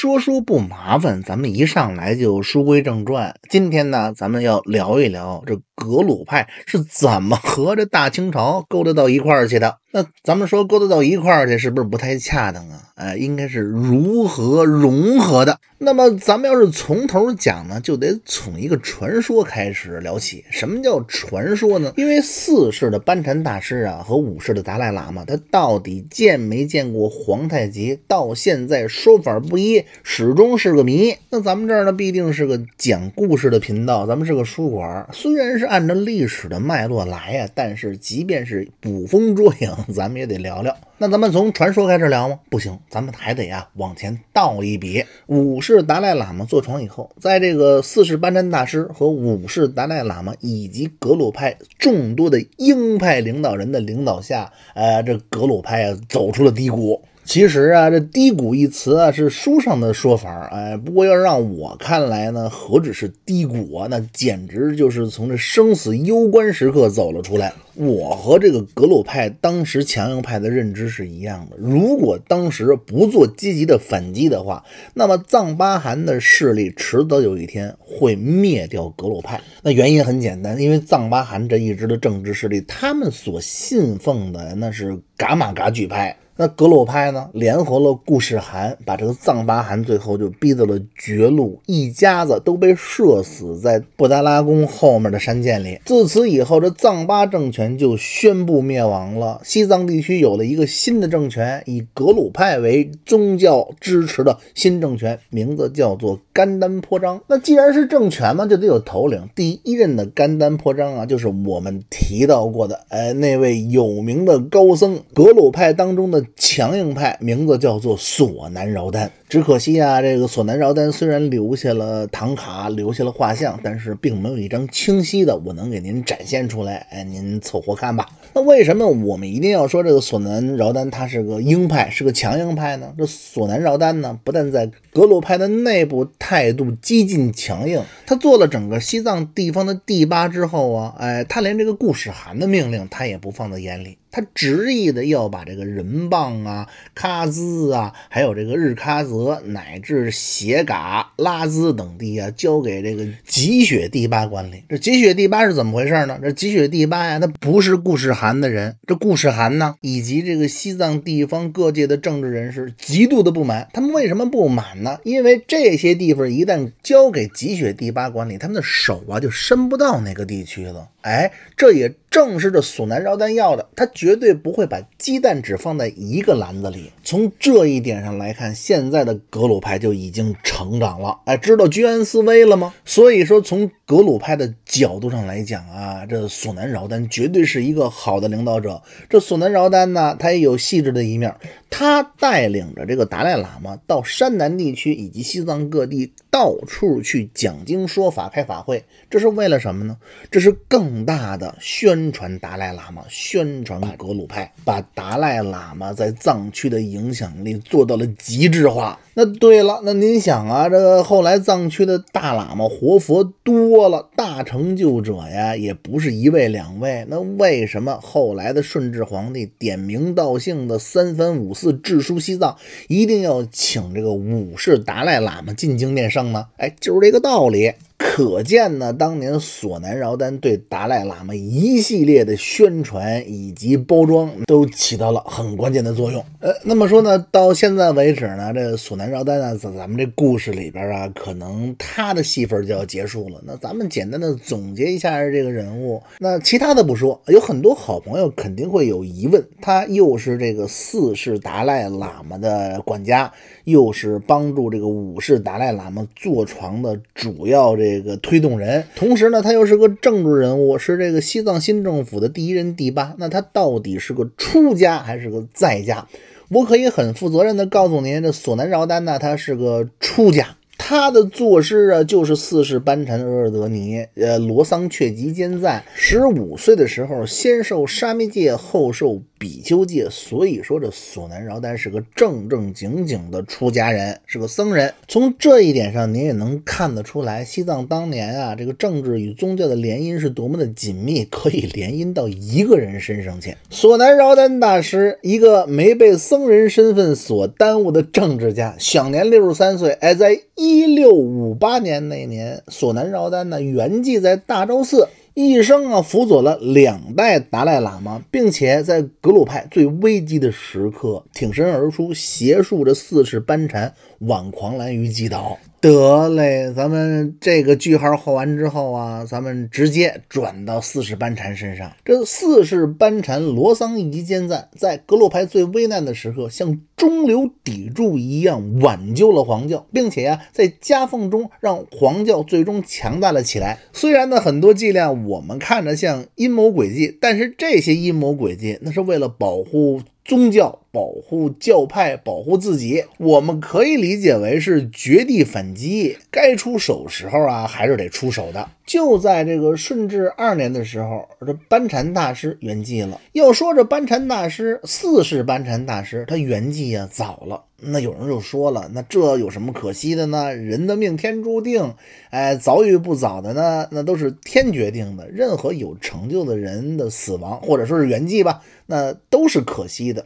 说书不麻烦，咱们一上来就书归正传。今天呢，咱们要聊一聊这格鲁派是怎么和这大清朝勾搭到一块儿去的。那咱们说勾搭到一块儿去，是不是不太恰当啊？哎，应该是如何融合的？那么咱们要是从头讲呢，就得从一个传说开始聊起。什么叫传说呢？因为四世的班禅大师啊和五世的达赖喇嘛，他到底见没见过皇太极，到现在说法不一，始终是个谜。那咱们这儿呢，必定是个讲故事的频道，咱们是个书馆，虽然是按照历史的脉络来呀，但是即便是捕风捉影。咱们也得聊聊，那咱们从传说开始聊吗？不行，咱们还得呀往前倒一笔。五世达赖喇嘛坐床以后，在这个四世班禅大师和五世达赖喇嘛以及格鲁派众多的鹰派领导人的领导下，呃，这格鲁派啊走出了低谷。其实啊，这低谷一词啊是书上的说法哎，不过要让我看来呢，何止是低谷啊，那简直就是从这生死攸关时刻走了出来。我和这个格鲁派当时强硬派的认知是一样的，如果当时不做积极的反击的话，那么藏巴汗的势力迟早有一天会灭掉格鲁派。那原因很简单，因为藏巴汗这一支的政治势力，他们所信奉的那是噶玛噶举派。那格鲁派呢，联合了顾世寒，把这个藏巴汗最后就逼到了绝路，一家子都被射死在布达拉宫后面的山涧里。自此以后，这藏巴政权就宣布灭亡了。西藏地区有了一个新的政权，以格鲁派为宗教支持的新政权，名字叫做甘丹颇章。那既然是政权嘛，就得有头领。第一任的甘丹颇章啊，就是我们提到过的，哎，那位有名的高僧，格鲁派当中的。强硬派，名字叫做索南饶丹。只可惜啊，这个索南饶丹虽然留下了唐卡，留下了画像，但是并没有一张清晰的，我能给您展现出来。哎，您凑合看吧。那为什么我们一定要说这个索南饶丹他是个鹰派，是个强硬派呢？这索南饶丹呢，不但在格鲁派的内部态度激进强硬，他做了整个西藏地方的第八之后啊，哎，他连这个固始汗的命令他也不放在眼里，他执意的要把这个人棒啊、喀孜啊，还有这个日喀孜。俄乃至斜嘎拉兹等地啊，交给这个吉雪第八管理。这吉雪第八是怎么回事呢？这吉雪第八呀，他不是固始汗的人。这固始汗呢，以及这个西藏地方各界的政治人士极度的不满。他们为什么不满呢？因为这些地方一旦交给吉雪第八管理，他们的手啊就伸不到那个地区了。哎，这也正是这索南绕丹要的，他绝对不会把鸡蛋只放在一个篮子里。从这一点上来看，现在的格鲁派就已经成长了。哎，知道居安思危了吗？所以说，从格鲁派的角度上来讲啊，这索南绕丹绝对是一个好的领导者。这索南绕丹呢，他也有细致的一面，他带领着这个达赖喇嘛到山南地区以及西藏各地到处去讲经说法、开法会，这是为了什么呢？这是更。大的宣传达赖喇嘛，宣传格鲁派，把达赖喇嘛在藏区的影响力做到了极致化。那对了，那您想啊，这个后来藏区的大喇嘛、活佛多了，大成就者呀，也不是一位两位。那为什么后来的顺治皇帝点名道姓的三番五次致书西藏，一定要请这个五世达赖喇嘛进京面圣呢？哎，就是这个道理。可见呢，当年索南饶丹对达赖喇嘛一系列的宣传以及包装都起到了很关键的作用。呃，那么说呢，到现在为止呢，这索南饶丹呢，在咱们这故事里边啊，可能他的戏份就要结束了。那咱们简单的总结一下这个人物，那其他的不说，有很多好朋友肯定会有疑问：他又是这个四世达赖喇嘛的管家，又是帮助这个五世达赖喇嘛坐床的主要这。这个推动人，同时呢，他又是个政治人物，是这个西藏新政府的第一任第八。那他到底是个出家还是个在家？我可以很负责任的告诉您，这索南饶丹呢，他是个出家，他的作诗啊就是四世班禅额尔德尼，呃，罗桑却吉坚赞。十五岁的时候，先受沙弥戒，后受。比丘戒，所以说这索南饶丹是个正正经经的出家人，是个僧人。从这一点上，您也能看得出来，西藏当年啊，这个政治与宗教的联姻是多么的紧密，可以联姻到一个人身上去。索南饶丹大师，一个没被僧人身份所耽误的政治家，享年六十三岁。哎，在一六五八年那年，索南饶丹呢圆寂在大昭寺。一生啊，辅佐了两代达赖喇嘛，并且在格鲁派最危机的时刻挺身而出，协助着四世班禅挽狂澜于既倒。得嘞，咱们这个句号画完之后啊，咱们直接转到四世班禅身上。这四世班禅罗桑一坚赞，在格洛派最危难的时刻，像中流砥柱一样挽救了黄教，并且呀，在夹缝中让黄教最终强大了起来。虽然呢，很多伎俩我们看着像阴谋诡计，但是这些阴谋诡计那是为了保护宗教。保护教派，保护自己，我们可以理解为是绝地反击。该出手时候啊，还是得出手的。就在这个顺治二年的时候，这班禅大师圆寂了。要说这班禅大师，四世班禅大师，他圆寂啊，早了。那有人就说了，那这有什么可惜的呢？人的命天注定，哎，早与不早的呢，那都是天决定的。任何有成就的人的死亡，或者说是圆寂吧，那都是可惜的。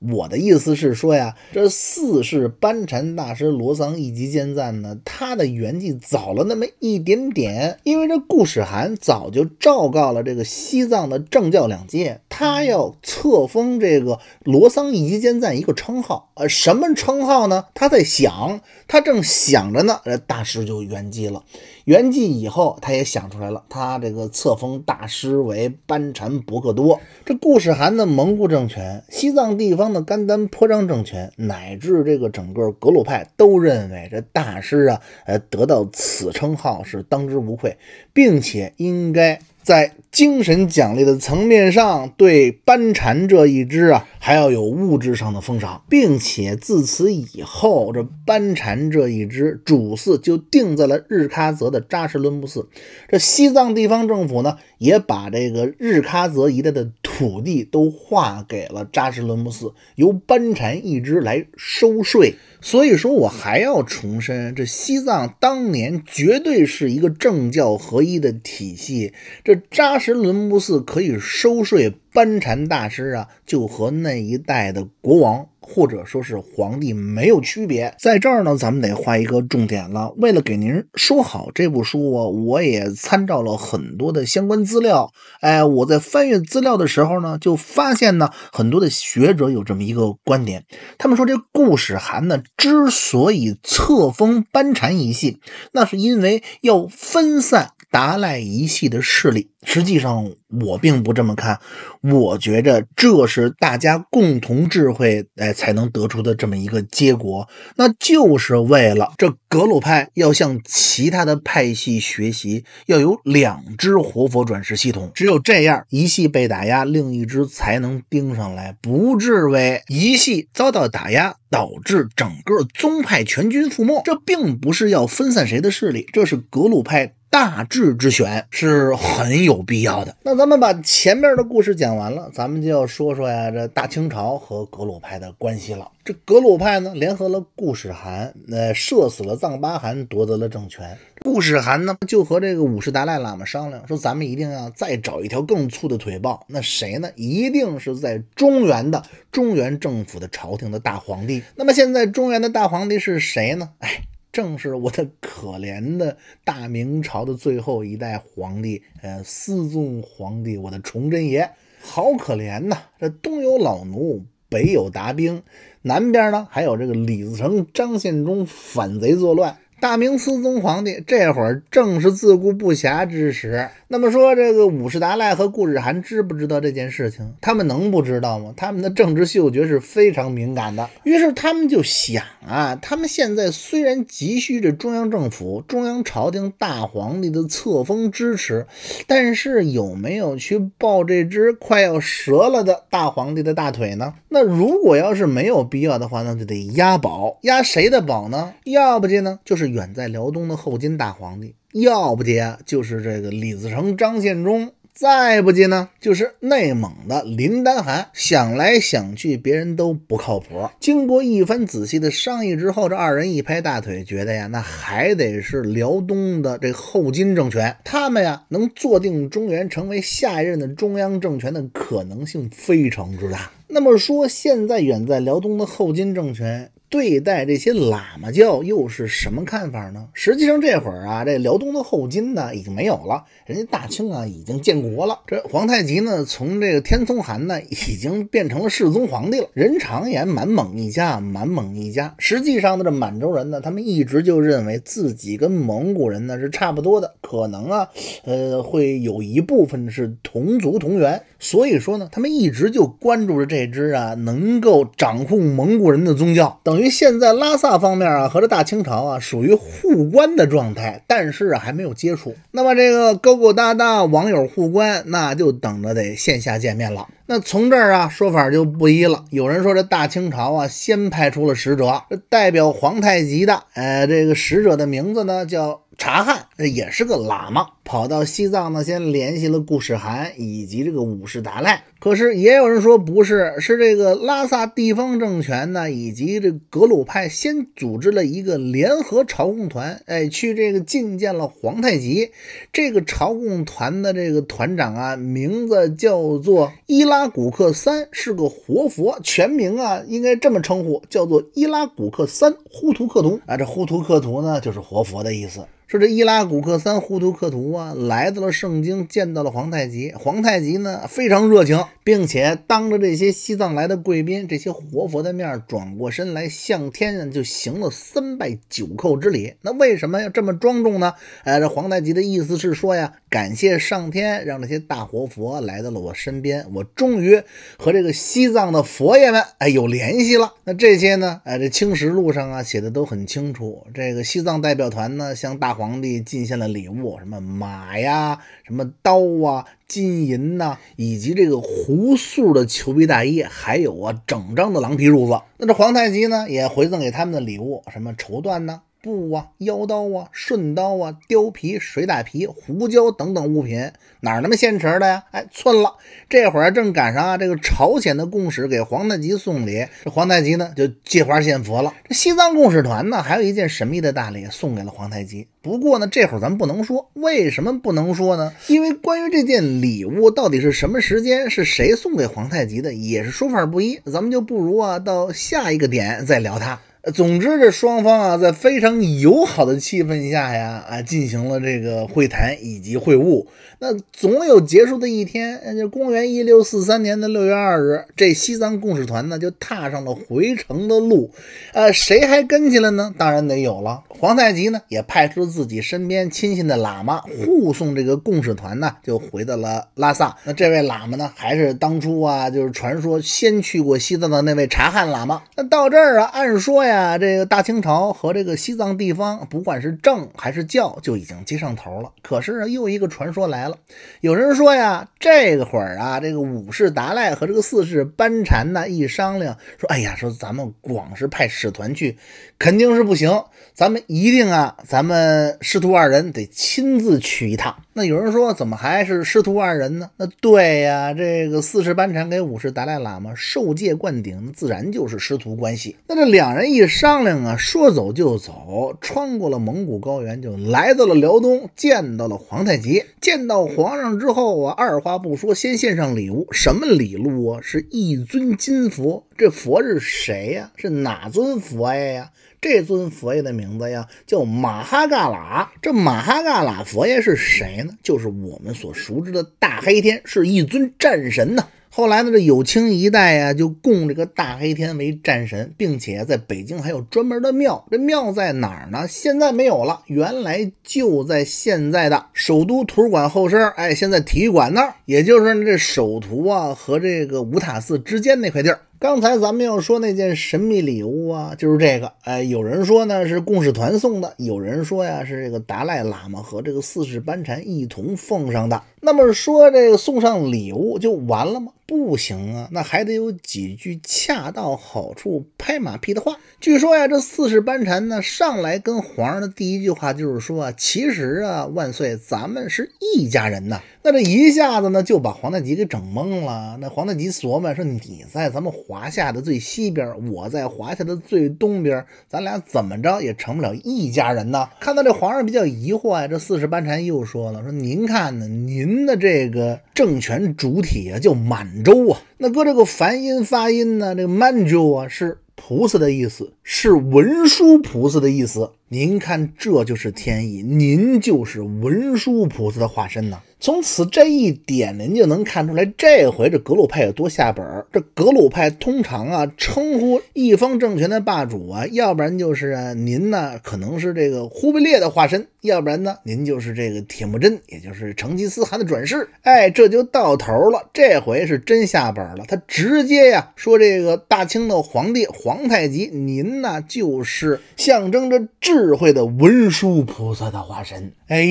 我的意思是说呀，这四世班禅大师罗桑一级监赞呢，他的圆寂早了那么一点点，因为这顾始涵早就昭告了这个西藏的政教两界，他要册封这个罗桑一级监赞一个称号，呃，什么称号呢？他在想，他正想着呢，大师就圆寂了。元寂以后，他也想出来了，他这个册封大师为班禅博克多。这固始汗的蒙古政权、西藏地方的甘丹颇章政权，乃至这个整个格鲁派，都认为这大师啊，呃，得到此称号是当之无愧，并且应该。在精神奖励的层面上，对班禅这一支啊，还要有物质上的封赏，并且自此以后，这班禅这一支主寺就定在了日喀则的扎什伦布寺。这西藏地方政府呢？也把这个日喀则一带的土地都划给了扎什伦布寺，由班禅一支来收税。所以说我还要重申，这西藏当年绝对是一个政教合一的体系。这扎什伦布寺可以收税，班禅大师啊，就和那一代的国王。或者说是皇帝没有区别，在这儿呢，咱们得画一个重点了。为了给您说好这部书啊，我也参照了很多的相关资料。哎，我在翻阅资料的时候呢，就发现呢，很多的学者有这么一个观点，他们说这顾史寒呢之所以册封班禅一系，那是因为要分散。达赖一系的势力，实际上我并不这么看，我觉着这是大家共同智慧哎才能得出的这么一个结果，那就是为了这格鲁派要向其他的派系学习，要有两只活佛转世系统，只有这样，一系被打压，另一只才能盯上来，不至为一系遭到打压导致整个宗派全军覆没。这并不是要分散谁的势力，这是格鲁派。大智之选是很有必要的。那咱们把前面的故事讲完了，咱们就要说说呀，这大清朝和格鲁派的关系了。这格鲁派呢，联合了固始汗，呃，射死了藏巴汗，夺得了政权。固始汗呢，就和这个五世达赖喇嘛商量，说咱们一定要再找一条更粗的腿豹。那谁呢？一定是在中原的中原政府的朝廷的大皇帝。那么现在中原的大皇帝是谁呢？哎。正是我的可怜的大明朝的最后一代皇帝，呃，思宗皇帝，我的崇祯爷，好可怜呐！这东有老奴，北有达兵，南边呢还有这个李自成、张献忠反贼作乱，大明思宗皇帝这会儿正是自顾不暇之时。那么说，这个武世达赖和顾日汗知不知道这件事情？他们能不知道吗？他们的政治嗅觉是非常敏感的。于是他们就想啊，他们现在虽然急需这中央政府、中央朝廷大皇帝的册封支持，但是有没有去抱这只快要折了的大皇帝的大腿呢？那如果要是没有必要的话那就得押宝，押谁的宝呢？要不就呢，就是远在辽东的后金大皇帝。要不接就是这个李自成、张献忠；再不接呢，就是内蒙的林丹汗。想来想去，别人都不靠谱。经过一番仔细的商议之后，这二人一拍大腿，觉得呀，那还得是辽东的这后金政权。他们呀，能坐定中原，成为下一任的中央政权的可能性非常之大。那么说，现在远在辽东的后金政权。对待这些喇嘛教又是什么看法呢？实际上这会儿啊，这辽东的后金呢已经没有了，人家大清啊已经建国了。这皇太极呢从这个天聪汗呢已经变成了世宗皇帝了。人常言满蒙一家，满蒙一家。实际上呢，这满洲人呢，他们一直就认为自己跟蒙古人呢是差不多的，可能啊，呃，会有一部分是同族同源。所以说呢，他们一直就关注着这支啊能够掌控蒙古人的宗教等。因为现在拉萨方面啊和这大清朝啊属于互关的状态，但是啊还没有接触。那么这个勾勾搭搭网友互关，那就等着得线下见面了。那从这儿啊说法就不一了。有人说这大清朝啊先派出了使者，代表皇太极的，呃，这个使者的名字呢叫察罕，也是个喇嘛。跑到西藏呢，先联系了顾世汗以及这个五世达赖。可是也有人说不是，是这个拉萨地方政权呢，以及这格鲁派先组织了一个联合朝贡团，哎，去这个觐见了皇太极。这个朝贡团的这个团长啊，名字叫做伊拉古克三，是个活佛，全名啊应该这么称呼，叫做伊拉古克三呼图克图。啊，这呼图克图呢，就是活佛的意思。说这伊拉古克三呼图克图啊。来到了盛京，见到了皇太极。皇太极呢非常热情，并且当着这些西藏来的贵宾、这些活佛的面，转过身来向天就行了三拜九叩之礼。那为什么要这么庄重呢？哎，这皇太极的意思是说呀，感谢上天让这些大活佛来到了我身边，我终于和这个西藏的佛爷们哎有联系了。那这些呢？哎，这青石路上啊写的都很清楚。这个西藏代表团呢向大皇帝进献了礼物，什么马。马呀，什么刀啊，金银呐，以及这个胡素的裘皮大衣，还有啊，整张的狼皮褥子。那这皇太极呢，也回赠给他们的礼物，什么绸缎呢？布啊，腰刀啊，顺刀啊，貂皮、水獭皮、胡椒等等物品，哪那么现成的呀？哎，寸了！这会儿正赶上啊，这个朝鲜的贡使给皇太极送礼，这皇太极呢就借花献佛了。这西藏贡使团呢，还有一件神秘的大礼送给了皇太极。不过呢，这会儿咱不能说，为什么不能说呢？因为关于这件礼物到底是什么时间、是谁送给皇太极的，也是说法不一。咱们就不如啊，到下一个点再聊它。总之，这双方啊，在非常友好的气氛下呀，啊，进行了这个会谈以及会晤。那总有结束的一天，那就公元一六四三年的六月二日，这西藏贡使团呢，就踏上了回程的路。呃，谁还跟去了呢？当然得有了。皇太极呢，也派出自己身边亲信的喇嘛护送这个贡使团呢，就回到了拉萨。那这位喇嘛呢，还是当初啊，就是传说先去过西藏的那位察汗喇嘛。那到这儿啊，按说呀。啊，这个大清朝和这个西藏地方，不管是政还是教，就已经接上头了。可是又一个传说来了，有人说呀，这个会儿啊，这个五世达赖和这个四世班禅呢，一商量说：“哎呀，说咱们光是派使团去，肯定是不行，咱们一定啊，咱们师徒二人得亲自去一趟。”那有人说，怎么还是师徒二人呢？那对呀，这个四世班禅给五世达赖喇嘛受戒灌顶，自然就是师徒关系。那这两人一。一商量啊，说走就走，穿过了蒙古高原，就来到了辽东，见到了皇太极。见到皇上之后啊，二话不说，先献上礼物。什么礼物啊？是一尊金佛。这佛是谁呀？是哪尊佛爷呀？这尊佛爷的名字呀，叫马哈嘎喇。这马哈嘎喇佛爷是谁呢？就是我们所熟知的大黑天，是一尊战神呢。后来呢？这有清一代呀，就供这个大黑天为战神，并且在北京还有专门的庙。这庙在哪儿呢？现在没有了，原来就在现在的首都图书馆后身哎，现在体育馆那儿，也就是这首图啊和这个五塔寺之间那块地儿。刚才咱们要说那件神秘礼物啊，就是这个。哎，有人说呢是共事团送的，有人说呀是这个达赖喇嘛和这个四世班禅一同奉上的。那么说这个送上礼物就完了吗？不行啊，那还得有几句恰到好处拍马屁的话。据说呀，这四世班禅呢上来跟皇上的第一句话就是说啊，其实啊，万岁，咱们是一家人呐。那这一下子呢就把皇太极给整懵了。那皇太极琢磨说你在咱们。华夏的最西边，我在华夏的最东边，咱俩怎么着也成不了一家人呢？看到这皇上比较疑惑呀，这四世班禅又说了：“说您看呢，您的这个政权主体啊叫满洲啊，那搁这个梵音发音呢，这个满洲啊是菩萨的意思，是文殊菩萨的意思。您看，这就是天意，您就是文殊菩萨的化身呢。”从此这一点，您就能看出来，这回这格鲁派有多下本儿。这格鲁派通常啊，称呼一方政权的霸主啊，要不然就是啊，您呢可能是这个忽必烈的化身，要不然呢，您就是这个铁木真，也就是成吉思汗的转世。哎，这就到头了，这回是真下本儿了，他直接呀说这个大清的皇帝皇太极，您呢就是象征着智慧的文殊菩萨的化身。哎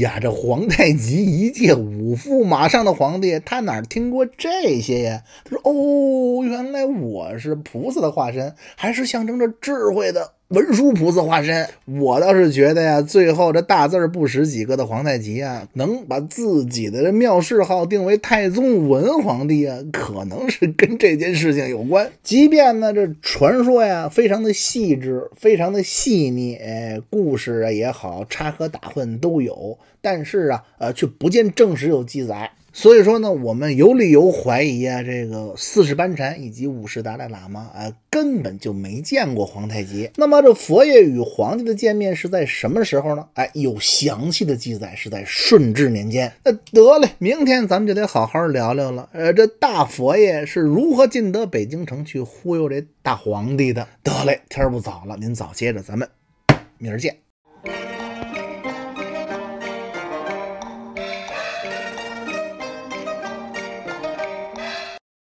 呀，这皇太极一介武夫，马上的皇帝，他哪听过这些呀？他说：“哦，原来我是菩萨的化身，还是象征着智慧的。”文殊菩萨化身，我倒是觉得呀，最后这大字不识几个的皇太极啊，能把自己的这庙谥号定为太宗文皇帝啊，可能是跟这件事情有关。即便呢，这传说呀，非常的细致，非常的细腻，故事啊也好，插科打诨都有，但是啊，呃，却不见正史有记载。所以说呢，我们有理由怀疑啊，这个四世班禅以及五世达赖喇嘛啊，根本就没见过皇太极。那么这佛爷与皇帝的见面是在什么时候呢？哎，有详细的记载，是在顺治年间。那得嘞，明天咱们就得好好聊聊了。呃，这大佛爷是如何进得北京城去忽悠这大皇帝的？得嘞，天不早了，您早歇着，咱们明儿见。